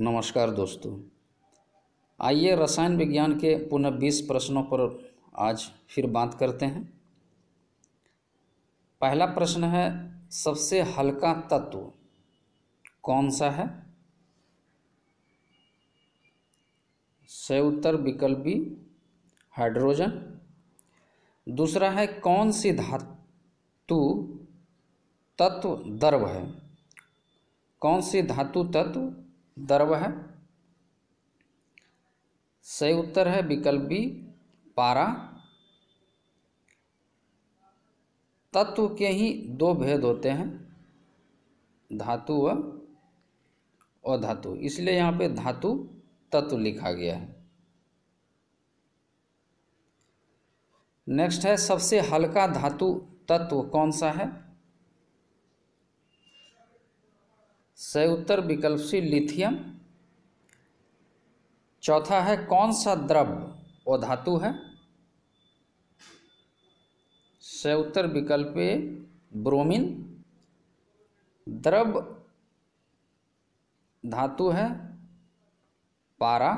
नमस्कार दोस्तों आइए रसायन विज्ञान के पुनः बीस प्रश्नों पर आज फिर बात करते हैं पहला प्रश्न है सबसे हल्का तत्व कौन सा है से उत्तर विकल्प बी हाइड्रोजन दूसरा है कौन सी धातु तत्व द्रव है कौन सी धातु तत्व दर्व है सही उत्तर है विकल्प बी पारा तत्व के ही दो भेद होते हैं धातु व अधातु इसलिए यहाँ पे धातु तत्व लिखा गया है नेक्स्ट है सबसे हल्का धातु तत्व कौन सा है सही उत्तर विकल्प सी लिथियम चौथा है कौन सा द्रव्य वो धातु है सही उत्तर विकल्प ब्रोमिन द्रव धातु है पारा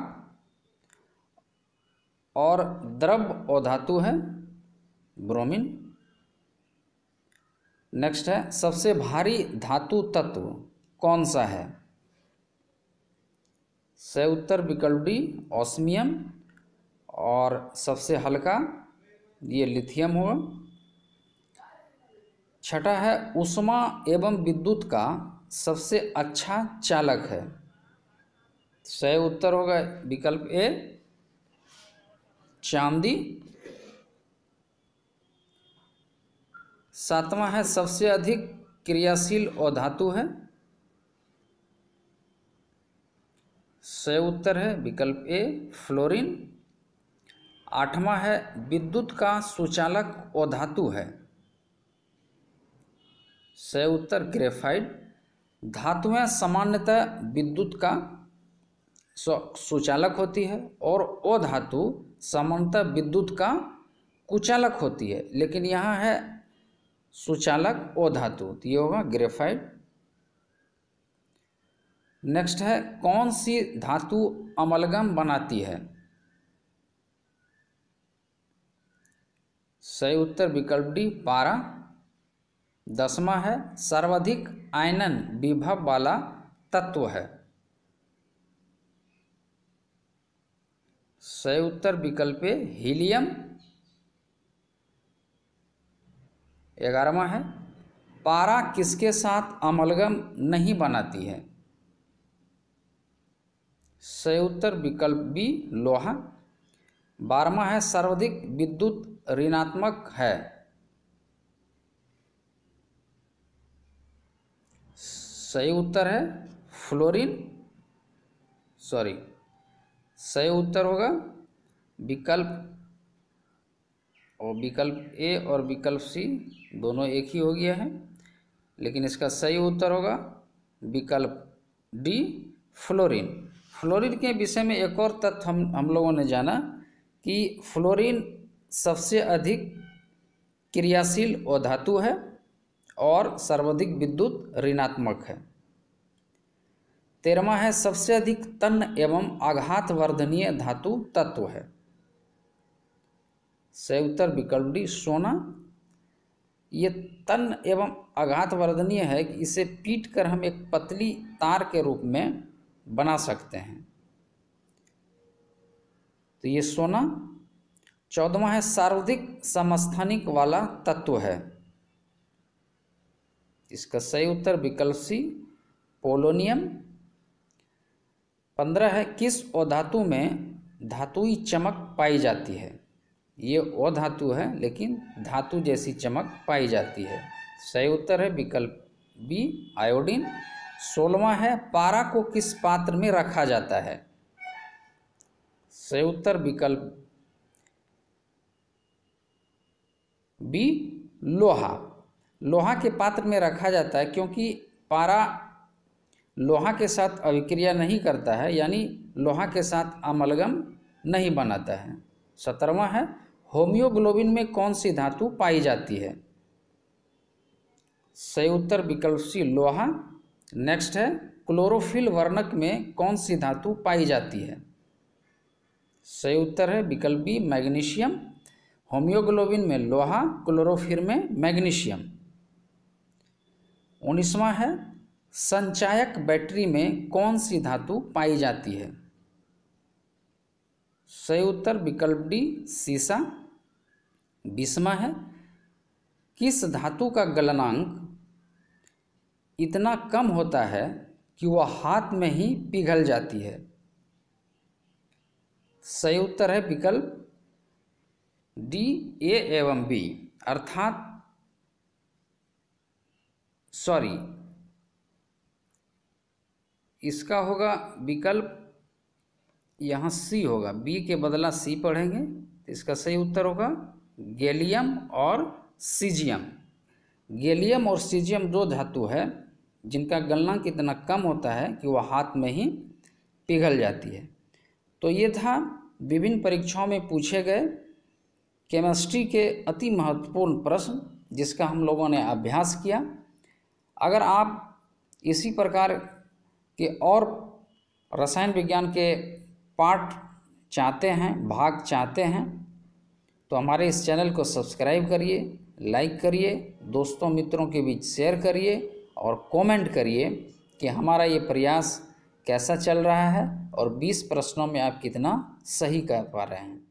और द्रव और धातु है ब्रोमिन नेक्स्ट है सबसे भारी धातु तत्व कौन सा है सह उत्तर विकल्प डी ऑस्मियम और सबसे हल्का ये लिथियम हो छठा है उष्मा एवं विद्युत का सबसे अच्छा चालक है सही उत्तर होगा विकल्प ए चांदी सातवां है सबसे अधिक क्रियाशील और धातु है सही उत्तर है विकल्प ए फ्लोरीन आठवां है विद्युत का सुचालक धातु है सही उत्तर ग्रेफाइड धातुएं सामान्यतः विद्युत का सुचालक होती है और ओ धातु सामान्यतः विद्युत का कुचालक होती है लेकिन यहाँ है सुचालक ओ धातु तो ये होगा ग्रेफाइड नेक्स्ट है कौन सी धातु अमलगम बनाती है सही उत्तर विकल्प डी पारा दसवा है सर्वाधिक आयनन विभव वाला तत्व है सही उत्तर विकल्प हीलियम ग्यारहवा है पारा किसके साथ अमलगम नहीं बनाती है सयोत्तर विकल्प बी लोहा बारहवा है सर्वाधिक विद्युत ऋणात्मक है सही उत्तर है फ्लोरीन सॉरी सही उत्तर होगा विकल्प और विकल्प ए और विकल्प सी दोनों एक ही हो गया है लेकिन इसका सही उत्तर होगा विकल्प डी फ्लोरीन फ्लोरीन के विषय में एक और तथ्य हम हम लोगों ने जाना कि फ्लोरीन सबसे अधिक क्रियाशील धातु है और सर्वाधिक विद्युत ऋणात्मक है तेरहवा है सबसे अधिक तन्न एवं आघात वर्धनीय धातु तत्व है सही उत्तर विकल्प डी सोना ये तन्न एवं आघात वर्धनीय है कि इसे पीट कर हम एक पतली तार के रूप में बना सकते हैं तो ये सोना चौदवा है सार्वधिक समस्थानिक वाला तत्व है इसका सही उत्तर विकल्प सी पोलोनियम पंद्रह है किस औधातु में धातुई चमक पाई जाती है ये ओधातु है लेकिन धातु जैसी चमक पाई जाती है सही उत्तर है विकल्प बी आयोडीन सोलवा है पारा को किस पात्र में रखा जाता है सही उत्तर विकल्प बी लोहा लोहा के पात्र में रखा जाता है क्योंकि पारा लोहा के साथ अभिक्रिया नहीं करता है यानी लोहा के साथ अमलगम नहीं बनाता है सत्रहवा है होम्योग्लोबिन में कौन सी धातु पाई जाती है सही उत्तर विकल्प सी लोहा नेक्स्ट है क्लोरोफिल वर्णक में कौन सी धातु पाई जाती है सही उत्तर है विकल्प बी मैग्नीशियम होम्योग्लोबिन में लोहा क्लोरोफिल में मैग्नीशियम उन्नीसवा है संचायक बैटरी में कौन सी धातु पाई जाती है सही उत्तर विकल्प डी सीसा बीसवा है किस धातु का गलनांक इतना कम होता है कि वह हाथ में ही पिघल जाती है सही उत्तर है विकल्प डी ए एवं बी अर्थात सॉरी इसका होगा विकल्प यहाँ सी होगा बी के बदला सी पढ़ेंगे तो इसका सही उत्तर होगा गैलियम और सीजियम गैलियम और सीजियम दो धातु है जिनका गलना कितना कम होता है कि वह हाथ में ही पिघल जाती है तो ये था विभिन्न परीक्षाओं में पूछे गए केमिस्ट्री के अति महत्वपूर्ण प्रश्न जिसका हम लोगों ने अभ्यास किया अगर आप इसी प्रकार के और रसायन विज्ञान के पार्ट चाहते हैं भाग चाहते हैं तो हमारे इस चैनल को सब्सक्राइब करिए लाइक करिए दोस्तों मित्रों के बीच शेयर करिए और कमेंट करिए कि हमारा ये प्रयास कैसा चल रहा है और 20 प्रश्नों में आप कितना सही कर पा रहे हैं